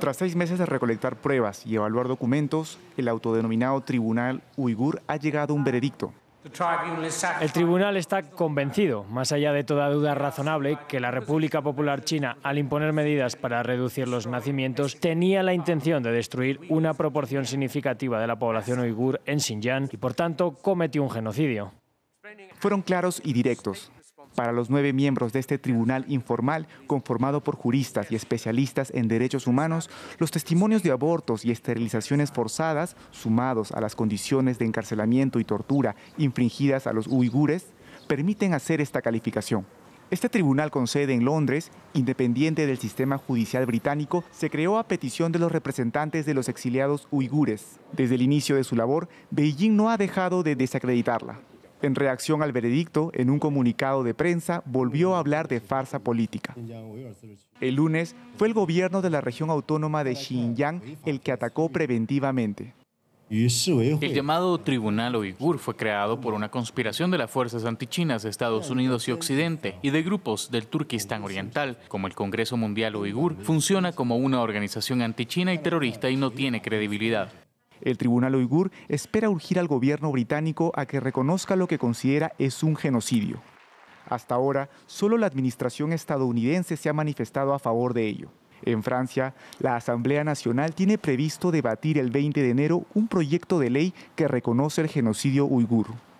Tras seis meses de recolectar pruebas y evaluar documentos, el autodenominado Tribunal Uigur ha llegado a un veredicto. El tribunal está convencido, más allá de toda duda razonable, que la República Popular China, al imponer medidas para reducir los nacimientos, tenía la intención de destruir una proporción significativa de la población uigur en Xinjiang y, por tanto, cometió un genocidio. Fueron claros y directos para los nueve miembros de este tribunal informal conformado por juristas y especialistas en derechos humanos, los testimonios de abortos y esterilizaciones forzadas, sumados a las condiciones de encarcelamiento y tortura infringidas a los uigures, permiten hacer esta calificación. Este tribunal con sede en Londres, independiente del sistema judicial británico, se creó a petición de los representantes de los exiliados uigures. Desde el inicio de su labor, Beijing no ha dejado de desacreditarla. En reacción al veredicto, en un comunicado de prensa, volvió a hablar de farsa política. El lunes fue el gobierno de la región autónoma de Xinjiang el que atacó preventivamente. El llamado Tribunal Uigur fue creado por una conspiración de las fuerzas antichinas de Estados Unidos y Occidente y de grupos del Turquistán Oriental, como el Congreso Mundial Uigur, funciona como una organización antichina y terrorista y no tiene credibilidad. El tribunal uigur espera urgir al gobierno británico a que reconozca lo que considera es un genocidio. Hasta ahora, solo la administración estadounidense se ha manifestado a favor de ello. En Francia, la Asamblea Nacional tiene previsto debatir el 20 de enero un proyecto de ley que reconoce el genocidio uigur.